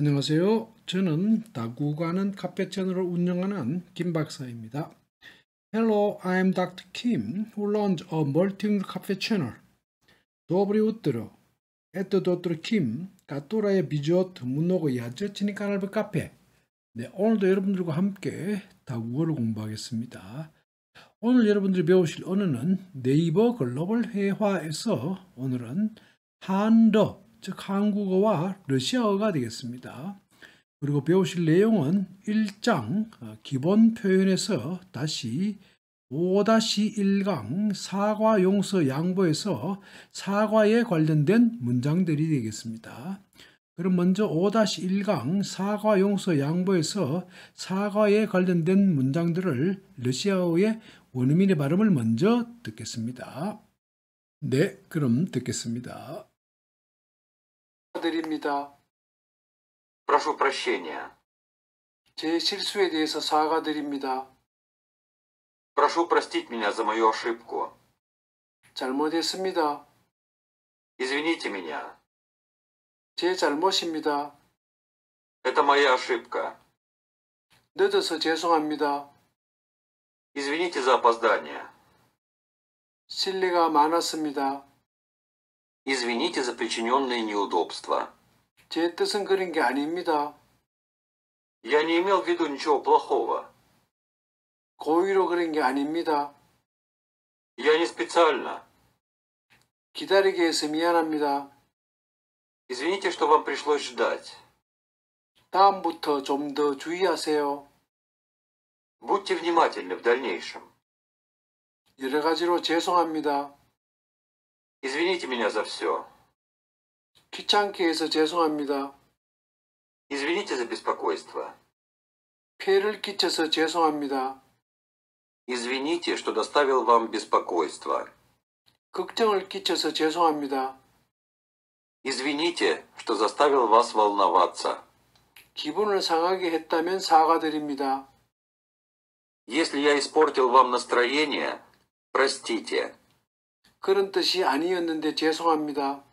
안녕하세요. 저는 다국가는 카페 채널을 운영하는 김 박사입니다. Hello, I am Dr. Kim, who runs a multilingual cafe channel. Доброе утро. Это доктор Ким, которая ведет много язычный канал 카페. 네, 오늘도 여러분들과 함께 다국어를 공부하겠습니다. 오늘 여러분들이 배우실 언어는 네이버 글로벌 회화에서 오늘은 한더 즉 한국어와 러시아어가 되겠습니다. 그리고 배우실 내용은 1장 어, 기본 표현에서 다시 5-1강 사과 용서 양보에서 사과에 관련된 문장들이 되겠습니다. 그럼 먼저 5-1강 사과 용서 양보에서 사과에 관련된 문장들을 러시아어의 원어민의 발음을 먼저 듣겠습니다. 네, 그럼 듣겠습니다. 드립니다. Прошу прощения. 제 실수에 대해서 사과드립니다. Прошу простить меня за мою ошибку. 잘못했습니다. Извините меня. 제 잘못입니다. Это моя ошибка. 늦어서 죄송합니다. Извините за опоздание. 실례가 많았습니다. Извините за причиненные неудобства. 제 뜻은 그런 게 아닙니다. Я не имел в виду ничего плохого. 고의로 그런 게 아닙니다. Я не специально. 기다리게 해서 미안합니다. Извините, что вам пришлось ждать. 다음부터 좀더 주의하세요. Будьте внимательны в дальнейшем. 여러 가지로 죄송합니다. Извините меня за все. 귀찮게 해서 죄송합니다. Извините за беспокойство. 폐를 끼쳐서 죄송합니다. Извините, что доставил вам беспокойство. 걱정을 끼쳐서 죄송합니다. Извините, что заставил вас волноваться. 기분을 상하게 했다면 사과드립니다. Если я испортил вам настроение, простите. 그런 뜻이 아니었는데 죄송합니다.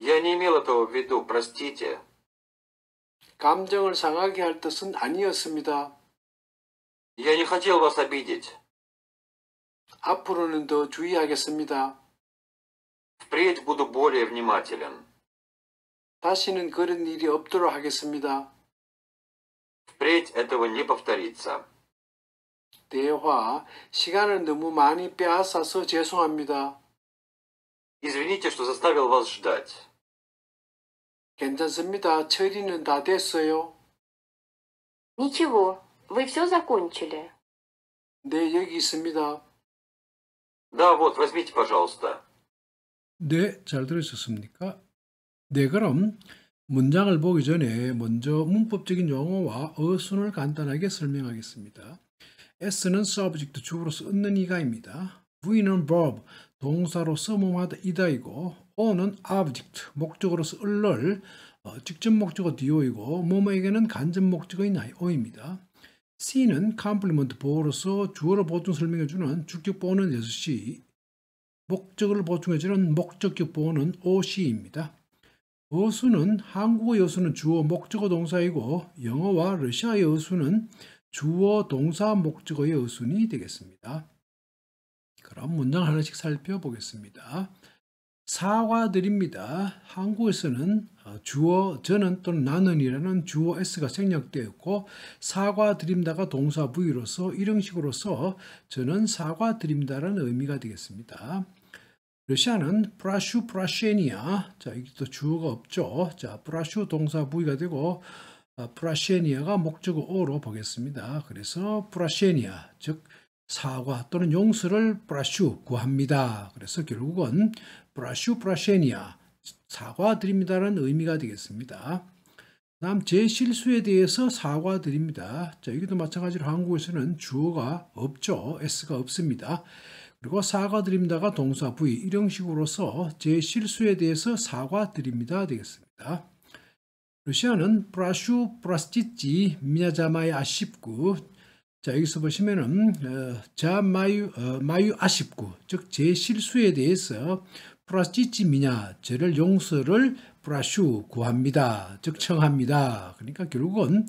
Я не имел этого в виду, простите. 감정을 상하게 할 뜻은 아니었습니다. Я не хотел вас обидеть. 앞으로는 더 주의하겠습니다. Впредь буду более внимателен. 다시는 그런 일이 없도록 하겠습니다. Впредь этого не повторится. 대화, 시간을 너무 많이 빼앗아서 죄송합니다. Извините, что заставил вас ждать. 괜찮습니다. 처리는 다 됐어요. Ничего, вы все закончили. 네, 여기 있습니다. Да, вот, возьмите, пожалуйста. 네, 잘 들으셨습니까? 네, 그럼 문장을 보기 전에 먼저 문법적인 용어와 어순을 간단하게 설명하겠습니다. s는 subject 주어로서 얻는 이가입니다. v는 verb 동사로서 뭐하다 이다이고 o는 object 목적으로서 을를 어, 직접 목적어 do이고 뭐뭐에게는 간접 목적어인 o입니다. c는 complement 보어로서 주어를 보충 설명해주는 주격 보어는 s c 목적을 보충해주는 목적격 보어는 oc입니다. 어수는 한국어 여수는 주어 목적어 동사이고 영어와 러시아 여수는 주어 동사 목적어의 어순이 되겠습니다. 그럼 문장 하나씩 살펴보겠습니다. 사과드립니다. 한국에서는 어, 주어 저는 또는 나는이라는 주어 s가 생략되었고 사과드립니다가 동사 부위로서 이런 식으로서 저는 사과드립니다라는 의미가 되겠습니다. 러시아는 프라슈 프라시니아 자 이게 또 주어가 없죠. 자 프라슈 동사 부위가 되고 어, 프라시니아가 에 목적어로 보겠습니다. 그래서 프라시니아 에즉 사과 또는 용서를브라슈 구합니다. 그래서 결국은 브라슈브라시에니아 사과드립니다라는 의미가 되겠습니다. 다음 제 실수에 대해서 사과드립니다. 자, 여기도 마찬가지로 한국에서는 주어가 없죠. s가 없습니다. 그리고 사과드립니다가 동사 부위 이런 식으로서 제 실수에 대해서 사과드립니다 되겠습니다. 루시아는 브라슈 브라스티치 미야자마이 아십구 자 여기서 보시면은 어, 자마유 어, 마유 아십구 즉 제 실수에 대해서 브라스티치 미냐 저를 용서를 브라슈 구합니다 즉 청합니다 그러니까 결국은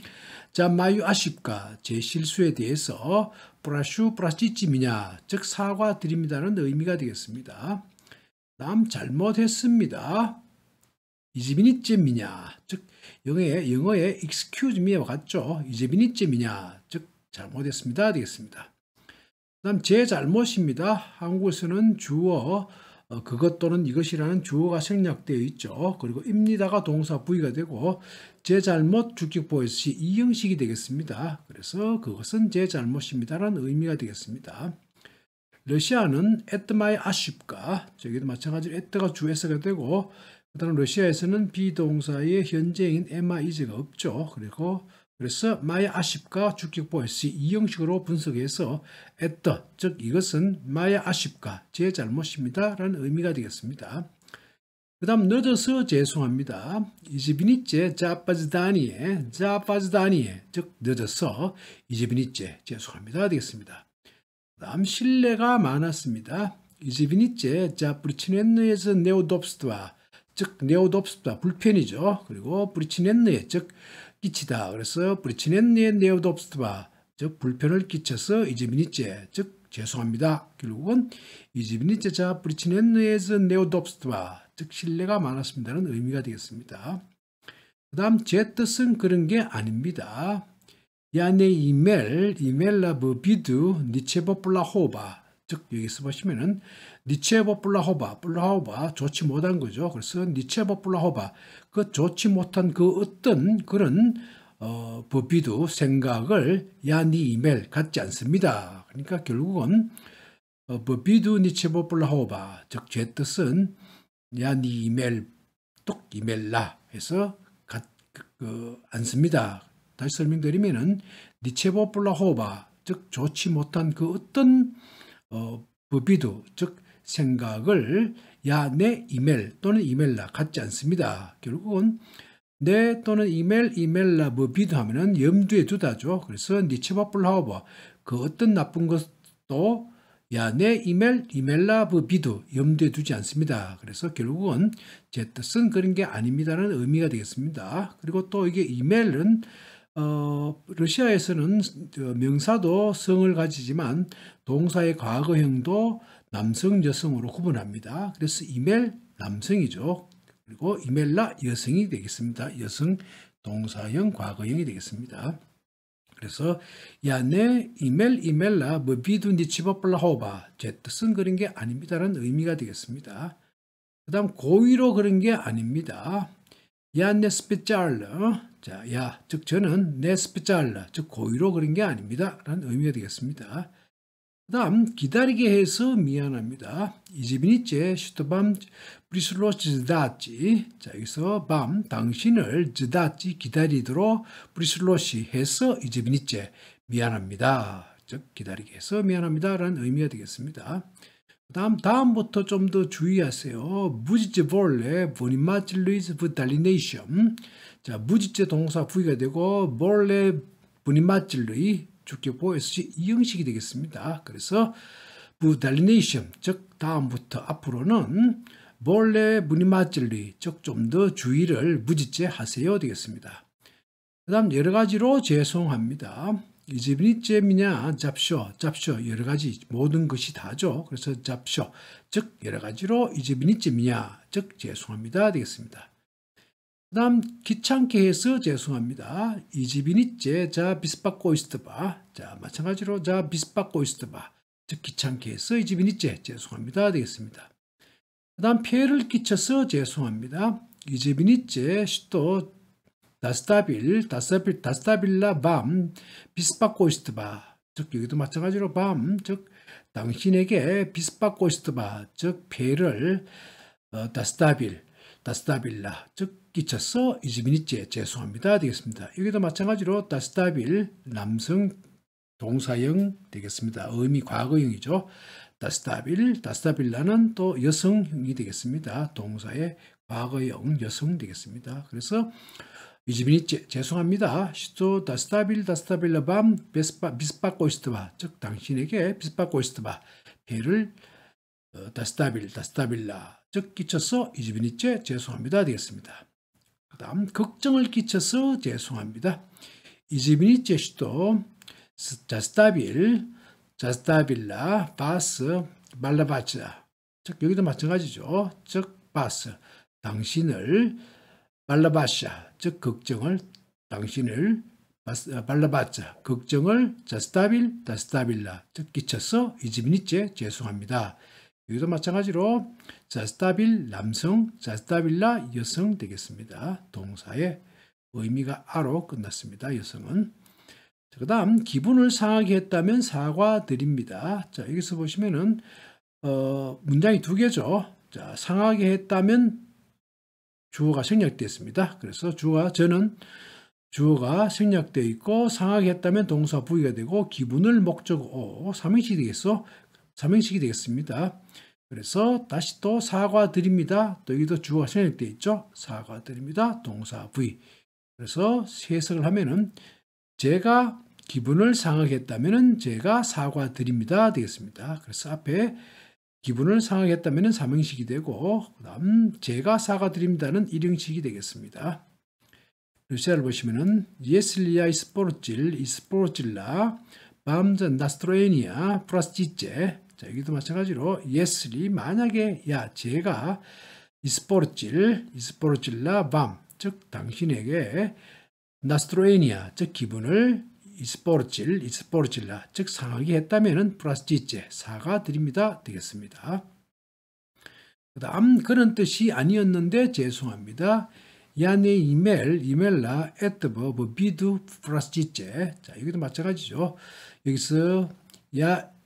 자마유 아십가제 실수에 대해서 브라슈 브라스티치 미냐 즉 사과드립니다는 의미가 되겠습니다 남 잘못했습니다 이즈비니쯤이냐 즉 영어의 영어의 excuse me와 같죠. 이즈비니쯤이냐 즉 잘못했습니다 되겠습니다. 그다음 제 잘못입니다. 한국에서는 주어 어, 그것 또는 이것이라는 주어가 생략되어 있죠. 그리고 입니다가 동사 부위가 되고 제 잘못 주격보이시 이 형식이 되겠습니다. 그래서 그것은 제 잘못입니다라는 의미가 되겠습니다. 러시아는 에트마의 아쉽과 저기도 마찬가지로 에트가 주에서가 되고 일단 러시아에서는 비동사의 현재인 엠마 이즈가 없죠. 그리고 그래서 마야 아쉽가 주격보 s 이 형식으로 분석해서 했다. 즉 이것은 마야 아쉽가 제 잘못입니다. 라는 의미가 되겠습니다. 그 다음 늦어서 죄송합니다. 이즈비니째 자빠즈다니에 자빠즈다니에 즉 늦어서 이즈비니째 죄송합니다. 되겠습니다. 그 다음 신뢰가 많았습니다. 이즈비니째 자뿌르치네에서 네오돕스트와 즉 네오돕스다 불편이죠. 그리고 브리치넨느에 즉 끼치다. 그래서 브리치넨느에 네오돕스다즉 불편을 끼쳐서 이즈미니째즉 죄송합니다. 결국은 이즈미니째자 브리치넨느에서 네오돕스다즉 신뢰가 많았습니다는 의미가 되겠습니다. 그 다음 제 뜻은 그런 게 아닙니다. 야네 이멜, 이멜라브 비두, 니체버 플라호바 즉 여기서 보시면은 니체버 플라호바, 플라호바 좋지 못한 거죠. 그래서 니체버 플라호바 그 좋지 못한 그 어떤 그런 어, 법비도 생각을 야니 이멜 같지 않습니다. 그러니까 결국은 어, 법비도 니체버 플라호바 즉죄 뜻은 야니 이멜 뚝 이멜라 해서 같, 그, 그 않습니다. 다시 설명드리면은 니체버 플라호바 즉 좋지 못한 그 어떤 어, 법비도 즉 생각을 야, 내이멜 또는 이멜라 같지 않습니다. 결국은 내 또는 이멜이멜라뭐 비드 하면은 염두에 두다죠. 그래서 니체바플하우버그 어떤 나쁜 것도 야, 내이멜이멜라브 뭐 비두 염두에 두지 않습니다. 그래서 결국은 제 뜻은 그런 게 아닙니다라는 의미가 되겠습니다. 그리고 또 이게 이멜은 어, 러시아에서는 명사도 성을 가지지만 동사의 과거형도 남성, 여성으로 구분합니다. 그래서 이멜 남성이죠. 그리고 이멜라 여성이 되겠습니다. 여성 동사형 과거형이 되겠습니다. 그래서 야네 이멜 이멜라 뭐비두 니치바 플라호바 제 뜻은 그런 게 아닙니다라는 의미가 되겠습니다. 그 다음 고의로 그런 게 아닙니다. 야네 스피짤라 어? 자, 야, 즉 저는 내 스피짤라 즉 고의로 그런 게 아닙니다. 라는 의미가 되겠습니다. 그 다음 기다리게 해서 미안합니다. 이집이니째 슈트밤 브리슬로 지다치 자 여기서 밤 당신을 지다치 기다리도록 브리슬로시 해서 이집이니째 미안합니다. 즉 기다리게 해서 미안합니다. 라는 의미가 되겠습니다. 다음 다음부터 좀 더 주의하세요. 무지체 볼레 보니마질루즈 부달리네이션. 자, 무지체 동사 부위가 되고 볼레 보니마질루 주격보 SC 이 형식이 되겠습니다. 그래서 부달리네이션 즉 다음부터 앞으로는 몰래 무늬맛질리 즉좀 더 주의를 무지체 하세요 되겠습니다. 그 다음 여러 가지로 죄송합니다. 이집이 잼이냐 잡쇼 잡쇼 여러 가지 모든 것이 다죠. 그래서 잡쇼 즉 여러 가지로 이집이 잼이냐 즉 죄송합니다 되겠습니다. 그 다음 귀찮게 해서 죄송합니다. 이집이니째 자 비스받고 있으바 자 마찬가지로 자 비스받고 있으바 즉 귀찮게 해서 이집이니째 죄송합니다 되겠습니다. 그 다음 피해를 끼쳐서 죄송합니다. 이집이니째 시도 다스타빌, 다스타빌, 다스타빌라 밤, 비스파코이스트바. 즉 여기도 마찬가지로 밤, 즉 당신에게 비스파코이스트바, 즉 폐를 어, 다스타빌, 다스타빌라, 즉 끼쳤어 이즈미니째 죄송합니다 되겠습니다. 여기도 마찬가지로 다스타빌 남성 동사형 되겠습니다. 의미 과거형이죠. 다스타빌, 다스타빌라는 또 여성형이 되겠습니다. 동사의 과거형 여성 되겠습니다. 그래서 유지빈이 제, 죄송합니다. 시토 다스타빌 다스타빌라 밤 비스파코이스트바 즉 당신에게 비스파코이스트바 배를 어, 다스타빌 다스타빌라 즉 끼쳐서 유지빈이 제, 죄송합니다 되겠습니다. 그 다음 걱정을 끼쳐서 죄송합니다. 이지빈이 제시도 자스타빌 자스타빌라 바스 말라바치즉 여기도 마찬가지죠. 즉 바스 당신을 발라바샤 즉 걱정을 당신을 아, 발라바자 걱정을 자스타빌 다스타빌라 즉 끼쳐서 이집니째 죄송합니다. 여기도 마찬가지로 자스타빌 남성 자스타빌라 여성 되겠습니다. 동사의 의미가 아로 끝났습니다. 여성은 그 다음 기분을 상하게 했다면 사과드립니다. 자 여기서 보시면은 어, 문장이 두 개죠. 자 상하게 했다면 주어가 생략되어 있습니다. 그래서 주어가 저는 주어가 생략되어 있고 상하게 했다면 동사 부위가 되고 기분을 목적어 삼행식이 되겠어. 삼행식이 되겠습니다. 그래서 다시 또 사과드립니다. 또 여기도 주어가 생략되어 있죠. 사과드립니다. 동사 부위. 그래서 해석을 하면은 제가 기분을 상하게 했다면은 제가 사과드립니다. 되겠습니다. 그래서 앞에 기분을 상하게 했다면 사명식이 되고 그 다음 제가 사과드립니다는 일형식이 되겠습니다. 루시아를 보시면은 예슬리아 이스포르질 이스포르질라 밤전 나스트로에니아 프라스지제 자 여기도 마찬가지로 예슬이 만약에 야 제가 이스포르질 이스포르질라 밤 즉 당신에게 나스트로에니아 즉 기분을 이스포르질, 이스포르질라, 즉 상하게 했다면플라스 지제, 사과 드립니다. 되겠습니다. 그 다음 그런 뜻이 아니었는데 죄송합니다. 야네 이멜, 이멜라, 에트버, 뭐 비두, 플러스 지제. 자, 여기도 마찬가지죠. 여기서 야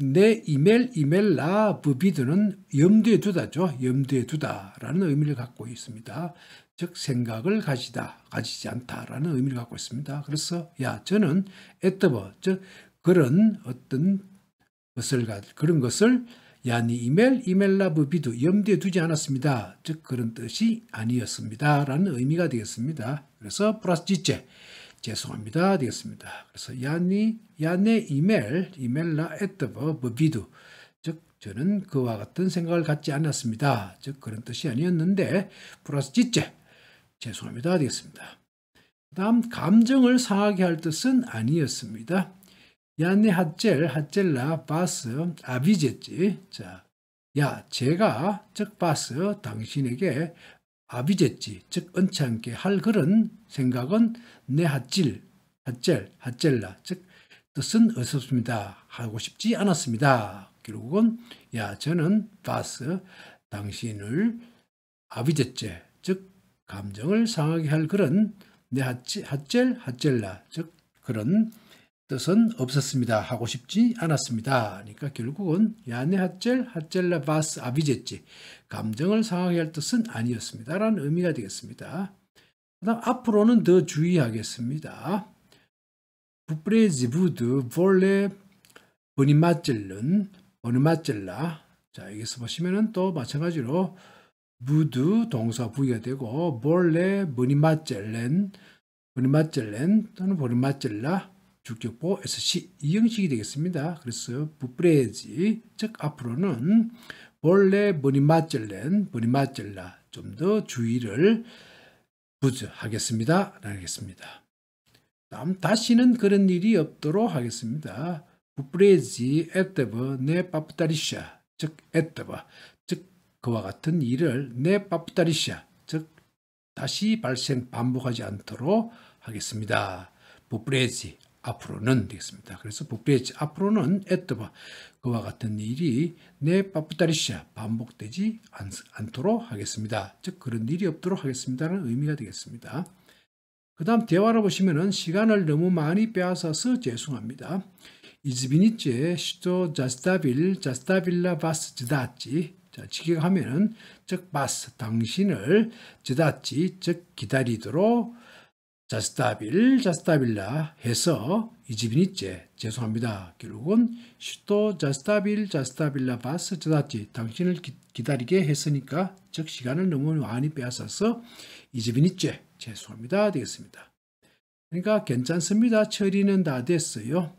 내 이멜 이멜라 부비드는 염두에 두다죠. 염두에 두다라는 의미를 갖고 있습니다. 즉 생각을 가지다 가지지 않다라는 의미를 갖고 있습니다. 그래서 야 저는 에뜨버 즉 그런 어떤 것을 그런 것을 야니 이멜 이멜라 부비드 염두에 두지 않았습니다. 즉 그런 뜻이 아니었습니다라는 의미가 되겠습니다. 그래서 플러스 지체 죄송합니다 되겠습니다. 그래서 야니 야네 이멜 이멜라 에트버 버비두 즉 저는 그와 같은 생각을 갖지 않았습니다. 즉 그런 뜻이 아니었는데 플러스 지체 죄송합니다 되겠습니다. 다음 감정을 상하게 할 뜻은 아니었습니다. 야네 핫젤 핫젤라 바스 아비제지 자 야, 제가, 즉, 바스, 당신에게 아비제찌즉 은치 않게 할 그런 생각은 내하질 핫젤, 핫젤라 즉 뜻은 어습습니다 하고 싶지 않았습니다. 결국은 야 저는 바스 당신을 아비제제 즉 감정을 상하게 할 그런 내 핫젤, 핫젤라 즉 그런 뜻은 없었습니다. 하고 싶지 않았습니다. 그러니까 결국은 야네 하젤하젤라 바스 아비제지 감정을 상하게 할 뜻은 아니었습니다. 라는 의미가 되겠습니다. 그다음 앞으로는 더 주의하겠습니다. 부프레지부드 볼레 보니마젤른보니마젤라자 여기서 보시면은 또 마찬가지로 부드 동사 부위가 되고 볼레 보니마젤렌보니마젤렌 또는 보니마젤라 주격보 SC 이 형식이 되겠습니다. 그래서 부프레지 즉 앞으로는 본래 버니마젤렌 버니마젤라 좀 더 주의를 부하겠습니다 하겠습니다. 다음 다시는 그런 일이 없도록 하겠습니다. 부프레지 에테브 네 파프타리샤 즉 에테브 즉 그와 같은 일을 네 파프타리샤 즉 다시 발생 반복하지 않도록 하겠습니다. 부프레지 앞으로는 되겠습니다. 그래서 복배지 앞으로는 에뜨바 그와 같은 일이 내 빠프타리시아 반복되지 않, 않도록 하겠습니다. 즉 그런 일이 없도록 하겠습니다는 의미가 되겠습니다. 그 다음 대화를 보시면 시간을 너무 많이 빼앗아서 죄송합니다. 이즈비니째 시도 자스타빌 자스타빌라 바스 지다치 자, 직역면즉 바스 당신을 지다치 즉 기다리도록 자스타빌 자스타빌라 해서 이집인이제 죄송합니다. 결국은 슈토 자스타빌 자스타빌라 바스 자다지 당신을 기, 다리게 했으니까 즉 시간을 너무 많이 빼앗아서 이집인이제 죄송합니다 되겠습니다. 그러니까 괜찮습니다. 처리는 다 됐어요.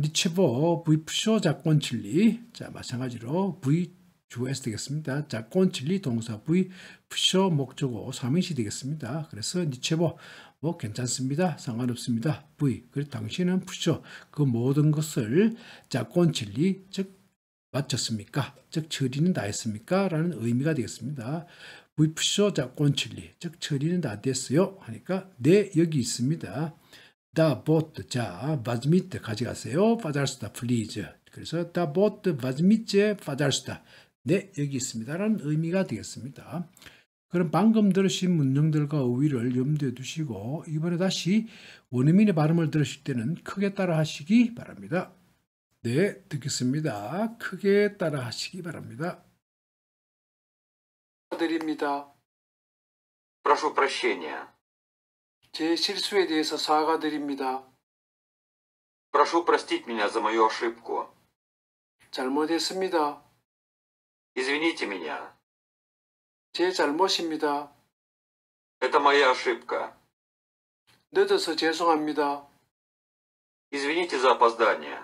니체보 이프쇼자권칠리자 마찬가지로 부이 주어에서 되겠습니다. 자, 권칠리 동사 부이 푸쇼 목적어 삼행시 되겠습니다. 그래서 니체보 뭐 괜찮습니다. 상관없습니다. V. 그리고 당신은 푸셔. 그 모든 것을 자권 진리, 즉 마쳤습니까? 즉 처리는 다 했습니까? 라는 의미가 되겠습니다. V 푸셔 자권 진리, 즉 처리는 다 됐어요. 하니까 네, 여기 있습니다. 다 보트 자, 바즈미트 가져가세요. 빠잘스다 플리즈. 그래서 다 보트 바즈미트 빠잘스다. 네, 여기 있습니다라는 의미가 되겠습니다. 그럼 방금 들으신 문장들과 어휘를 염두에 두시고 이번에 다시 원어민의 발음을 들으실 때는 크게 따라 하시기 바랍니다. 네, 듣겠습니다. 크게 따라 하시기 바랍니다. 드립니다. Прошу прощения. 제 실수에 대해서 사과드립니다. Прошу простить меня за мою ошибку. 잘못했습니다. Извините меня. 제 잘못입니다. Это моя ошибка. 늦어서 죄송합니다. Извините за опоздание.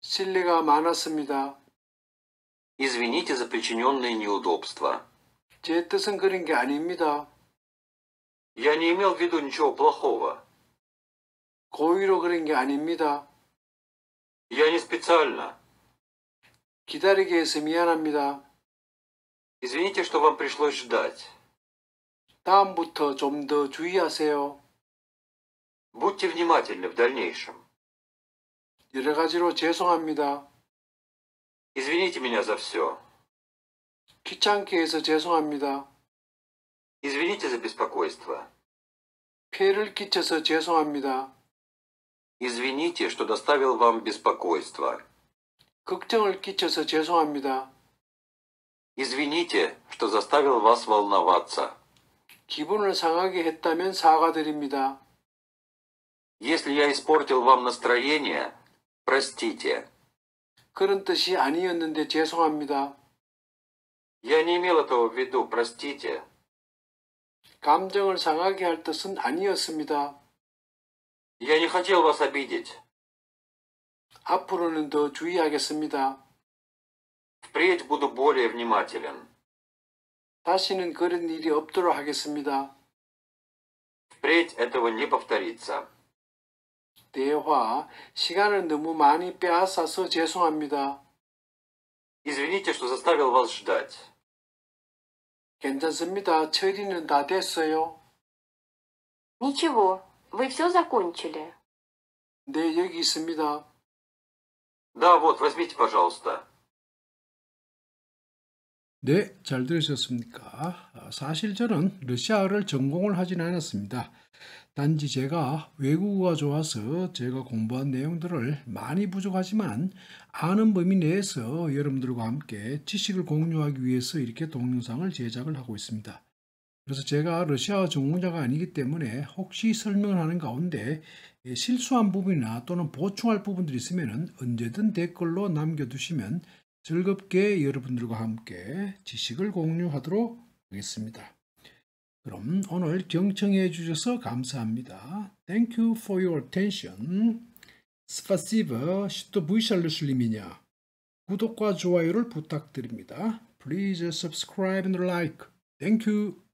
실례가 많았습니다. Извините за причиненные неудобства. 제 뜻은 그런 게 아닙니다. Я не имел в виду ничего плохого. 고의로 그런 게 아닙니다. Я не специально. 기다리게 해서 미안합니다. Извините, что вам пришлось ждать. 다음부터 Будьте внимательны в дальнейшем. Извините меня за все. Извините за беспокойство. Извините, что доставил вам беспокойство. 걱정을 끼쳐서 죄송합니다. Извините, что заставил вас волноваться. 기분을 상하게 했다면 사과드립니다. Если я испортил вам настроение, простите. 그런 뜻이 아니었는데 죄송합니다. Я не имел этого в виду, простите. 감정을 상하게 할 뜻은 아니었습니다. Я не хотел вас обидеть. 앞으로는 더 주의하겠습니다. Впредь буду более внимателен. 다시는 그런 일이 없도록 하겠습니다. Впредь этого не повторится. 대화, 시간을 너무 많이 빼앗아서 죄송합니다. Извините, что заставил вас ждать. 괜찮습니다. 처리는 다 됐어요. Ничего, вы все закончили. 네, 여기 있습니다. Да, вот, возьмите, пожалуйста. 네, 잘 들으셨습니까? 아, 사실 저는 러시아어를 전공을 하진 않았습니다. 단지 제가 외국어가 좋아서 제가 공부한 내용들을 많이 부족하지만 아는 범위 내에서 여러분들과 함께 지식을 공유하기 위해서 이렇게 동영상을 제작을 하고 있습니다. 그래서 제가 러시아 어 전공자가 아니기 때문에 혹시 설명을 하는 가운데 실수한 부분이나 또는 보충할 부분들이 있으면 언제든 댓글로 남겨두시면 즐겁게 여러분들과 함께 지식을 공유하도록 하겠습니다. 그럼 오늘 경청해 주셔서 감사합니다. Thank you for your attention. Спасибо, что вы слушали меня. 구독과 좋아요를 부탁드립니다. Please subscribe and like. Thank you.